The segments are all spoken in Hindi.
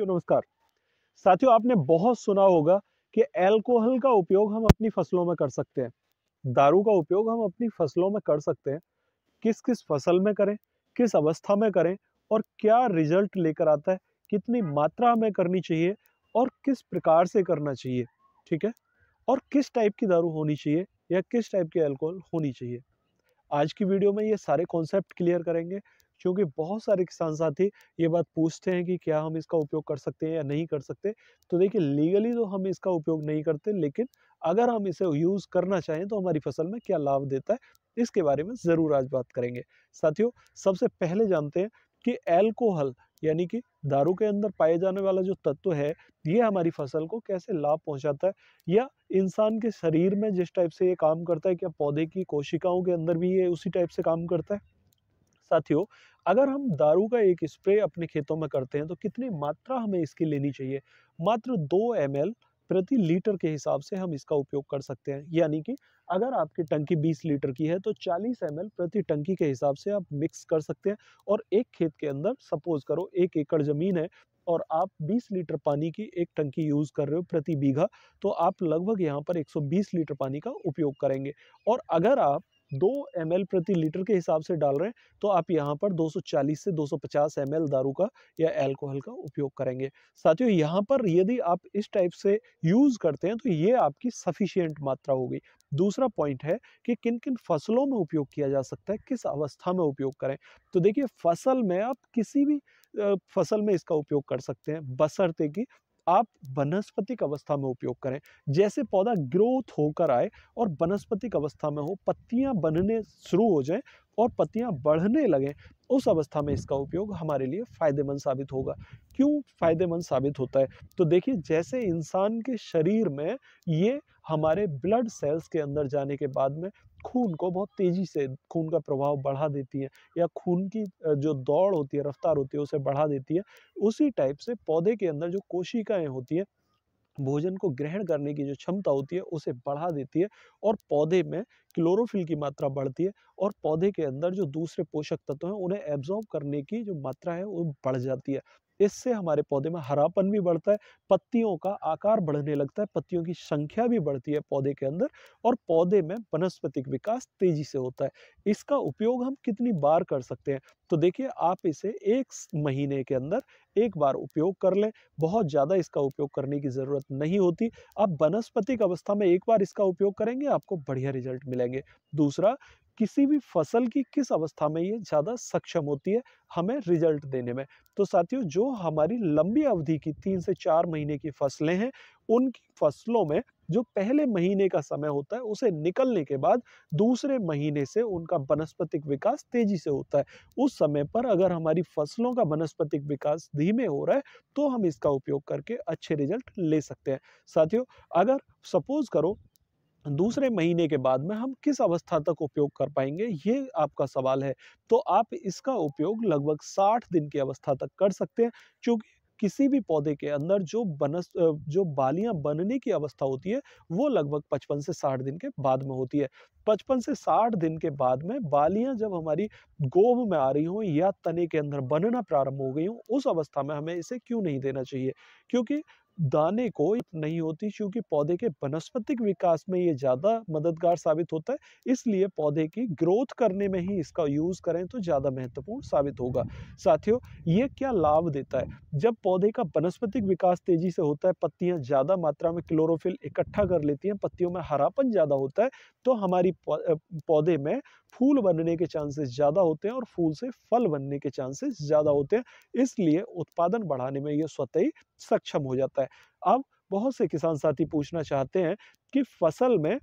नमस्कार साथियों आपने बहुत सुना होगा कि एल्कोहल का उपयोग हम अपनी फसलों में कर सकते हैं दारू का उपयोग हम अपनी फसलों में कर सकते हैं किस किस फसल में करें किस अवस्था में करें और क्या रिजल्ट लेकर आता है कितनी मात्रा हमें करनी चाहिए और किस प्रकार से करना चाहिए ठीक है और किस टाइप की दारू होनी चाहिए या किस टाइप की अल्कोहल होनी चाहिए आज की वीडियो में ये सारे कॉन्सेप्ट क्लियर करेंगे क्योंकि बहुत सारे किसान साथी ये बात पूछते हैं कि क्या हम इसका उपयोग कर सकते हैं या नहीं कर सकते तो देखिए लीगली तो हम इसका उपयोग नहीं करते लेकिन अगर हम इसे यूज़ करना चाहें तो हमारी फसल में क्या लाभ देता है इसके बारे में ज़रूर आज बात करेंगे साथियों सबसे पहले जानते हैं कि एल्कोहल यानी कि दारू के अंदर पाए जाने वाला जो तत्व है ये हमारी फसल को कैसे लाभ पहुंचाता है या इंसान के शरीर में जिस टाइप से ये काम करता है क्या पौधे की कोशिकाओं के अंदर भी ये उसी टाइप से काम करता है साथियों अगर हम दारू का एक स्प्रे अपने खेतों में करते हैं तो कितनी मात्रा हमें इसकी लेनी चाहिए मात्र दो एम प्रति लीटर के हिसाब से हम इसका उपयोग कर सकते हैं यानी कि अगर आपकी टंकी 20 लीटर की है तो 40 एम प्रति टंकी के हिसाब से आप मिक्स कर सकते हैं और एक खेत के अंदर सपोज करो एक एकड़ ज़मीन है और आप 20 लीटर पानी की एक टंकी यूज़ कर रहे हो प्रति बीघा तो आप लगभग यहाँ पर 120 लीटर पानी का उपयोग करेंगे और अगर आप दो एम प्रति लीटर के हिसाब से डाल रहे हैं तो आप यहाँ पर 240 से 250 एम दारू का या एल्कोहल का उपयोग करेंगे साथियों यहाँ पर यदि आप इस टाइप से यूज़ करते हैं तो ये आपकी सफिशियंट मात्रा होगी दूसरा पॉइंट है कि किन किन फसलों में उपयोग किया जा सकता है किस अवस्था में उपयोग करें तो देखिए फसल में आप किसी भी फसल में इसका उपयोग कर सकते हैं बसरते की आप वनस्पतिक अवस्था में उपयोग करें जैसे पौधा ग्रोथ होकर आए और वनस्पतिक अवस्था में हो पत्तियां बनने शुरू हो जाएं और पत्तियां बढ़ने लगें उस अवस्था में इसका उपयोग हमारे लिए फ़ायदेमंद साबित होगा क्यों फ़ायदेमंद साबित होता है तो देखिए जैसे इंसान के शरीर में ये हमारे ब्लड सेल्स के अंदर जाने के बाद में खून को बहुत तेज़ी से खून का प्रभाव बढ़ा देती है या खून की जो दौड़ होती है रफ्तार होती है उसे बढ़ा देती है उसी टाइप से पौधे के अंदर जो कोशिकाएं होती हैं भोजन को ग्रहण करने की जो क्षमता होती है उसे बढ़ा देती है और पौधे में क्लोरोफिल की मात्रा बढ़ती है और पौधे के अंदर जो दूसरे पोषक तत्व हैं उन्हें एब्जॉर्ब करने की जो मात्रा है वो बढ़ जाती है इससे हमारे पौधे में हरापन भी बढ़ता है पत्तियों का आकार बढ़ने लगता है पत्तियों की संख्या भी बढ़ती है पौधे के अंदर और पौधे में वनस्पतिक विकास तेजी से होता है इसका उपयोग हम कितनी बार कर सकते हैं तो देखिए आप इसे एक महीने के अंदर एक बार उपयोग कर लें बहुत ज़्यादा इसका उपयोग करने की ज़रूरत नहीं होती आप वनस्पतिक अवस्था में एक बार इसका उपयोग करेंगे आपको बढ़िया रिजल्ट मिलेंगे दूसरा किसी भी फसल की किस अवस्था में ये ज़्यादा सक्षम होती है हमें रिजल्ट देने में तो साथियों जो हमारी लंबी अवधि की तीन से चार महीने की फसलें हैं उनकी फसलों में जो पहले महीने का समय होता है उसे निकलने के बाद दूसरे महीने से उनका वनस्पतिक विकास तेजी से होता है उस समय पर अगर हमारी फसलों का वनस्पतिक विकास धीमे हो रहा है तो हम इसका उपयोग करके अच्छे रिजल्ट ले सकते हैं साथियों अगर सपोज करो दूसरे महीने के बाद में हम किस अवस्था तक उपयोग कर पाएंगे ये आपका सवाल है तो आप इसका उपयोग लगभग 60 दिन की अवस्था तक कर सकते हैं क्योंकि किसी भी पौधे के अंदर जो बनस जो बालियां बनने की अवस्था होती है वो लगभग 55 से 60 दिन के बाद में होती है 55 से 60 दिन के बाद में बालियां जब हमारी गोभ में आ रही हों या तने के अंदर बनना प्रारंभ हो गई हों उस अवस्था में हमें इसे क्यों नहीं देना चाहिए क्योंकि दाने को नहीं होती क्योंकि पौधे के वनस्पतिक विकास में ये ज़्यादा मददगार साबित होता है इसलिए पौधे की ग्रोथ करने में ही इसका यूज़ करें तो ज़्यादा महत्वपूर्ण साबित होगा साथियों ये क्या लाभ देता है जब पौधे का वनस्पतिक विकास तेज़ी से होता है पत्तियाँ ज़्यादा मात्रा में क्लोरोफिल इकट्ठा कर लेती हैं पत्तियों में हरापन ज़्यादा होता है तो हमारी पौधे में फूल बनने के चांसेस ज़्यादा होते हैं और फूल से फल बनने के चांसेस ज़्यादा होते हैं इसलिए उत्पादन बढ़ाने में ये स्वतः ही सक्षम हो जाता है अब बहुत से किसान साथी पूछना चाहते हैं कि फसल में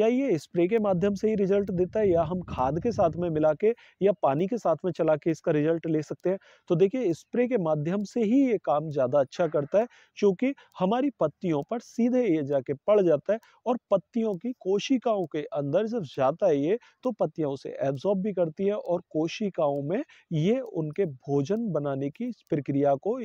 क्या ये स्प्रे के माध्यम से ही रिजल्ट देता है या हम खाद के साथ में मिला के या पानी के साथ में चला के इसका रिजल्ट ले सकते हैं तो देखिए स्प्रे के माध्यम से ही ये काम ज़्यादा अच्छा करता है क्योंकि हमारी पत्तियों पर सीधे ये जाके पड़ जाता है और पत्तियों की कोशिकाओं के अंदर जब जाता है ये तो पत्तियाँ उसे एब्जॉर्ब भी करती है और कोशिकाओं में ये उनके भोजन बनाने की प्रक्रिया को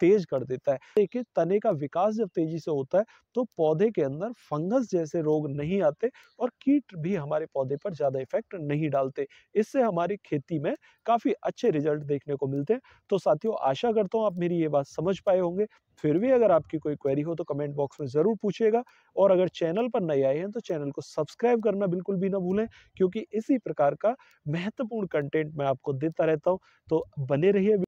तेज कर देता है देखिए तने का विकास जब तेजी से होता है तो पौधे के अंदर फंगस जैसे रोग नहीं आते करते और कीट भी हमारे पौधे पर ज़्यादा इफेक्ट नहीं डालते इससे हमारी खेती में काफ़ी अच्छे रिजल्ट देखने को मिलते हैं तो साथियों आशा करता हूँ आप मेरी ये बात समझ पाए होंगे फिर भी अगर आपकी कोई क्वेरी हो तो कमेंट बॉक्स में ज़रूर पूछिएगा और अगर चैनल पर नए आए हैं तो चैनल को सब्सक्राइब करना बिल्कुल भी ना भूलें क्योंकि इसी प्रकार का महत्वपूर्ण कंटेंट मैं आपको देता रहता हूँ तो बने रहिए